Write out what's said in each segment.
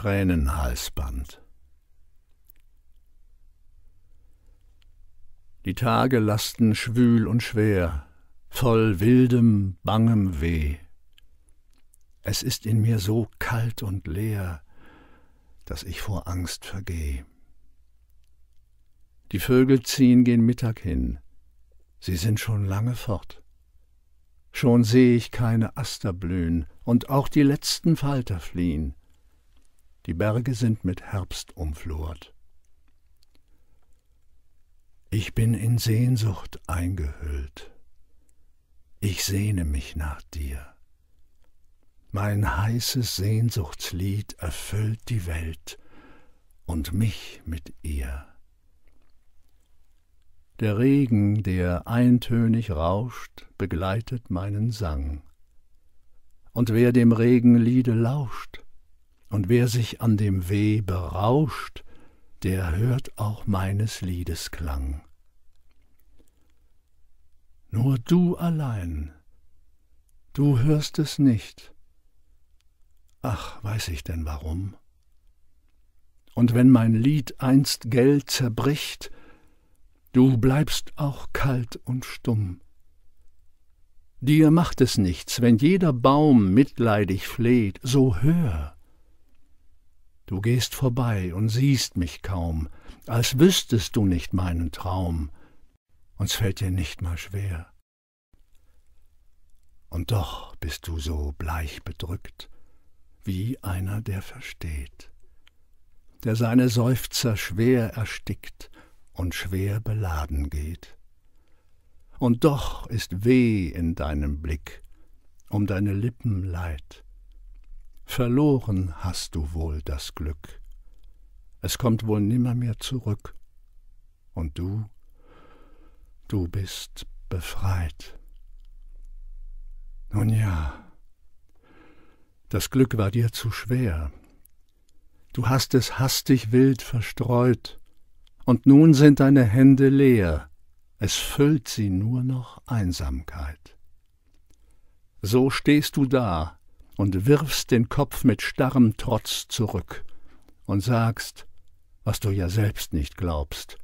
Tränenhalsband. Die Tage lasten schwül und schwer, voll wildem, bangem Weh. Es ist in mir so kalt und leer, dass ich vor Angst vergeh. Die Vögel ziehen gen Mittag hin, sie sind schon lange fort. Schon seh ich keine Aster blühen und auch die letzten Falter fliehen. Die Berge sind mit Herbst umflort. Ich bin in Sehnsucht eingehüllt. Ich sehne mich nach dir. Mein heißes Sehnsuchtslied erfüllt die Welt und mich mit ihr. Der Regen, der eintönig rauscht, begleitet meinen Sang. Und wer dem Regenliede lauscht, und wer sich an dem Weh berauscht, der hört auch meines Liedes Klang. Nur du allein, du hörst es nicht. Ach, weiß ich denn warum? Und wenn mein Lied einst Geld zerbricht, du bleibst auch kalt und stumm. Dir macht es nichts, wenn jeder Baum mitleidig fleht, so hör. Du gehst vorbei und siehst mich kaum, als wüsstest du nicht meinen Traum, uns fällt dir nicht mal schwer. Und doch bist du so bleich bedrückt, wie einer, der versteht, der seine Seufzer schwer erstickt und schwer beladen geht. Und doch ist weh in deinem Blick, um deine Lippen leid, verloren hast du wohl das Glück, es kommt wohl nimmermehr zurück, und du, du bist befreit. Nun ja, das Glück war dir zu schwer, du hast es hastig wild verstreut, und nun sind deine Hände leer, es füllt sie nur noch Einsamkeit. So stehst du da, und wirfst den Kopf mit starrem Trotz zurück und sagst, was du ja selbst nicht glaubst,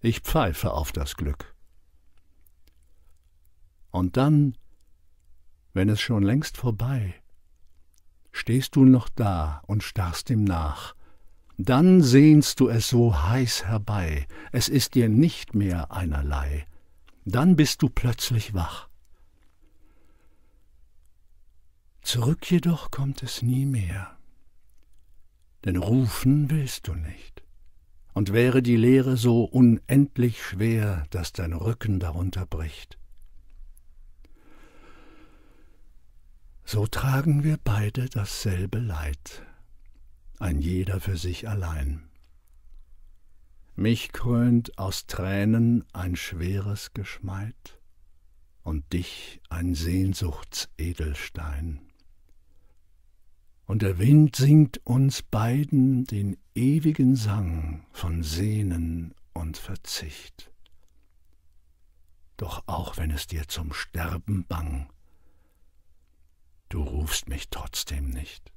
ich pfeife auf das Glück. Und dann, wenn es schon längst vorbei, stehst du noch da und starrst ihm nach, dann sehnst du es so heiß herbei, es ist dir nicht mehr einerlei, dann bist du plötzlich wach Zurück jedoch kommt es nie mehr. Denn rufen willst du nicht. Und wäre die Leere so unendlich schwer, dass dein Rücken darunter bricht. So tragen wir beide dasselbe Leid, ein jeder für sich allein. Mich krönt aus Tränen ein schweres Geschmeid und dich ein Sehnsuchtsedelstein und der Wind singt uns beiden den ewigen Sang von Sehnen und Verzicht. Doch auch wenn es dir zum Sterben bang, du rufst mich trotzdem nicht.